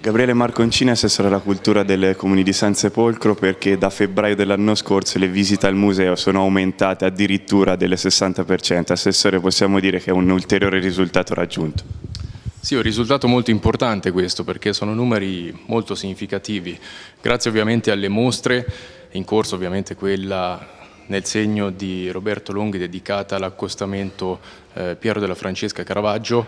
Gabriele Marconcini, assessore alla cultura delle comuni di San Sepolcro perché da febbraio dell'anno scorso le visite al museo sono aumentate addirittura del 60%. Assessore possiamo dire che è un ulteriore risultato raggiunto. Sì, è un risultato molto importante questo perché sono numeri molto significativi. Grazie ovviamente alle mostre, in corso ovviamente quella nel segno di Roberto Longhi dedicata all'accostamento eh, Piero della Francesca Caravaggio,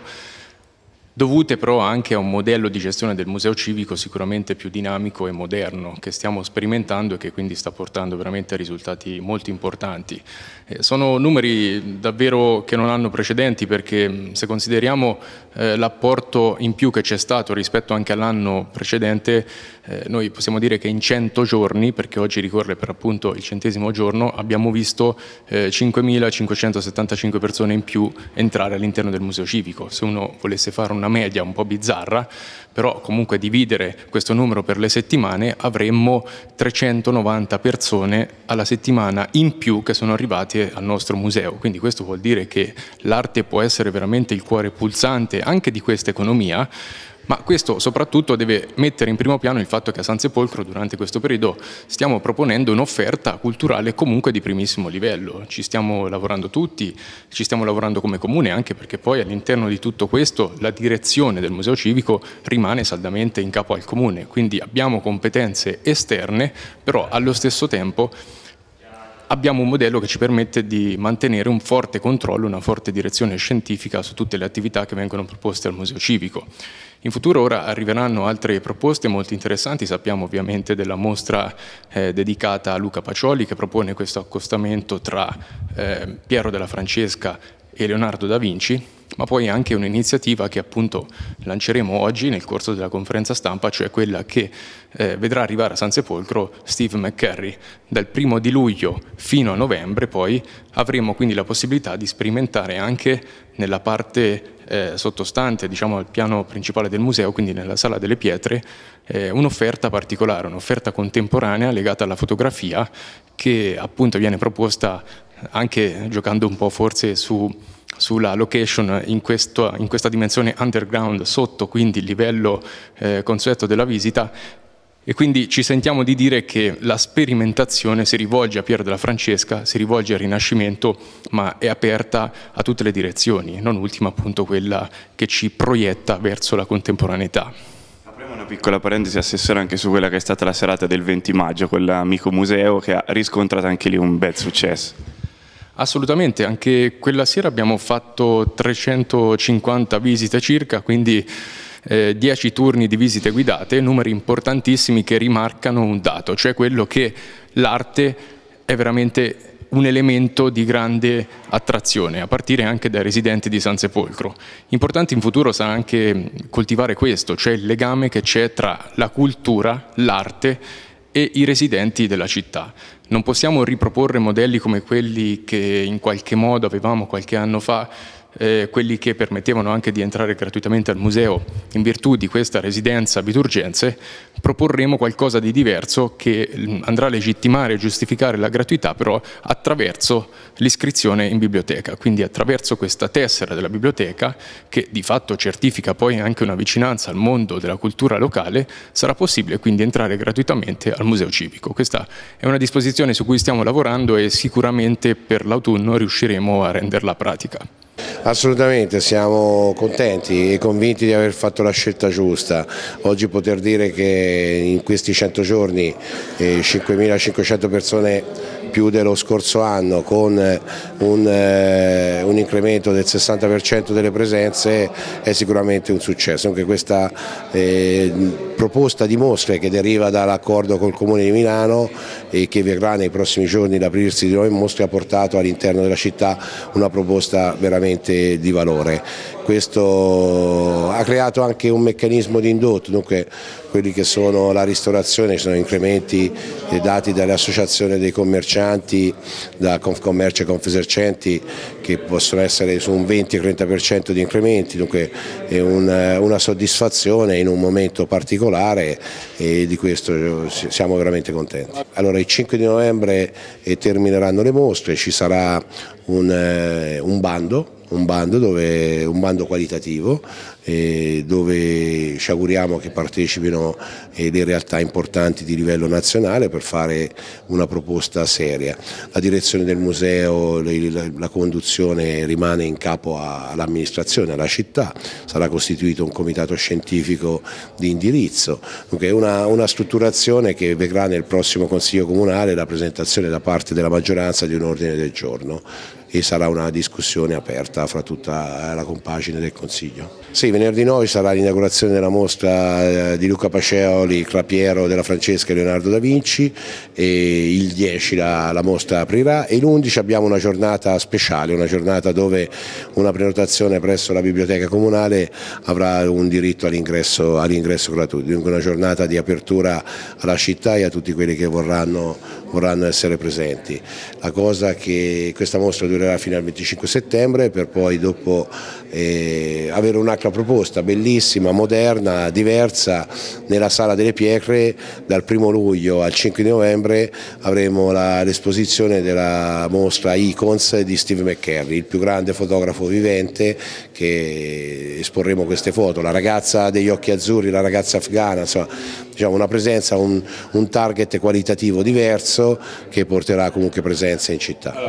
dovute però anche a un modello di gestione del museo civico sicuramente più dinamico e moderno che stiamo sperimentando e che quindi sta portando veramente a risultati molto importanti. Eh, sono numeri davvero che non hanno precedenti perché mm, se consideriamo eh, l'apporto in più che c'è stato rispetto anche all'anno precedente eh, noi possiamo dire che in 100 giorni, perché oggi ricorre per appunto il centesimo giorno, abbiamo visto eh, 5.575 persone in più entrare all'interno del museo civico. Se uno volesse fare una media un po' bizzarra, però comunque dividere questo numero per le settimane avremmo 390 persone alla settimana in più che sono arrivate al nostro museo. Quindi questo vuol dire che l'arte può essere veramente il cuore pulsante anche di questa economia, ma questo soprattutto deve mettere in primo piano il fatto che a San Sepolcro durante questo periodo stiamo proponendo un'offerta culturale comunque di primissimo livello, ci stiamo lavorando tutti, ci stiamo lavorando come comune anche perché poi all'interno di tutto questo la direzione del Museo Civico rimane saldamente in capo al comune, quindi abbiamo competenze esterne però allo stesso tempo abbiamo un modello che ci permette di mantenere un forte controllo, una forte direzione scientifica su tutte le attività che vengono proposte al Museo Civico. In futuro ora arriveranno altre proposte molto interessanti, sappiamo ovviamente della mostra eh, dedicata a Luca Pacioli che propone questo accostamento tra eh, Piero della Francesca e Leonardo da Vinci, ma poi anche un'iniziativa che appunto lanceremo oggi nel corso della conferenza stampa, cioè quella che eh, vedrà arrivare a San Sepolcro Steve McCurry. Dal primo di luglio fino a novembre poi avremo quindi la possibilità di sperimentare anche nella parte eh, sottostante diciamo, al piano principale del museo, quindi nella sala delle pietre, eh, un'offerta particolare, un'offerta contemporanea legata alla fotografia che appunto viene proposta anche giocando un po' forse su sulla location in, questo, in, questa dimensione underground, sotto quindi il livello eh, consueto della visita, e quindi ci sentiamo di dire che la sperimentazione si rivolge a Piero della Francesca, si rivolge al Rinascimento, ma è aperta a tutte le direzioni, non ultima appunto quella che ci proietta verso la contemporaneità. Apriamo una piccola parentesi, Assessore, anche su quella che è stata la serata del 20 maggio, quell'amico museo che ha riscontrato anche lì un bel successo. Assolutamente, anche quella sera abbiamo fatto 350 visite circa, quindi eh, 10 turni di visite guidate, numeri importantissimi che rimarcano un dato, cioè quello che l'arte è veramente un elemento di grande attrazione, a partire anche dai residenti di San Sepolcro. Importante in futuro sarà anche mm, coltivare questo, cioè il legame che c'è tra la cultura, l'arte e i residenti della città. Non possiamo riproporre modelli come quelli che in qualche modo avevamo qualche anno fa eh, quelli che permettevano anche di entrare gratuitamente al museo in virtù di questa residenza abiturgenze, proporremo qualcosa di diverso che mm, andrà a legittimare e giustificare la gratuità però attraverso l'iscrizione in biblioteca, quindi attraverso questa tessera della biblioteca che di fatto certifica poi anche una vicinanza al mondo della cultura locale, sarà possibile quindi entrare gratuitamente al museo civico. Questa è una disposizione su cui stiamo lavorando e sicuramente per l'autunno riusciremo a renderla pratica. Assolutamente, siamo contenti e convinti di aver fatto la scelta giusta. Oggi poter dire che in questi 100 giorni 5.500 eh, persone più dello scorso anno con eh, un, eh, un incremento del 60% delle presenze è sicuramente un successo. Anche questa eh, proposta di mostre che deriva dall'accordo col Comune di Milano e che verrà nei prossimi giorni l'aprirsi di nuovo in mostre ha portato all'interno della città una proposta veramente di valore. Questo ha creato anche un meccanismo di indotto, dunque quelli che sono la ristorazione, ci sono incrementi dei dati dall'Associazione dei commercianti, da Confcommercio e Confesercenti che possono essere su un 20-30% di incrementi, dunque è un, una soddisfazione in un momento particolare e di questo eh, siamo veramente contenti. Allora il 5 di novembre eh, termineranno le mostre, ci sarà un, eh, un bando un bando, dove, un bando qualitativo eh, dove ci auguriamo che partecipino eh, le realtà importanti di livello nazionale per fare una proposta seria. La direzione del museo, la conduzione rimane in capo all'amministrazione, alla città, sarà costituito un comitato scientifico di indirizzo, dunque è una, una strutturazione che vedrà nel prossimo Consiglio Comunale la presentazione da parte della maggioranza di un ordine del giorno e sarà una discussione aperta fra tutta la compagine del Consiglio. Sì, venerdì 9 sarà l'inaugurazione della mostra eh, di Luca Paceoli, Clapiero della Francesca e Leonardo da Vinci e il 10 la, la mostra aprirà e l'11 abbiamo una giornata speciale, una giornata dove una prenotazione presso la biblioteca comunale avrà un diritto all'ingresso all gratuito, dunque una giornata di apertura alla città e a tutti quelli che vorranno, vorranno essere presenti. La cosa che questa mostra dura durerà fino al 25 settembre per poi dopo eh, avere un'altra proposta bellissima, moderna, diversa nella Sala delle Pietre dal 1 luglio al 5 novembre avremo l'esposizione della mostra Icons di Steve McCurry, il più grande fotografo vivente che esporremo queste foto, la ragazza degli occhi azzurri, la ragazza afghana, insomma diciamo una presenza, un, un target qualitativo diverso che porterà comunque presenza in città.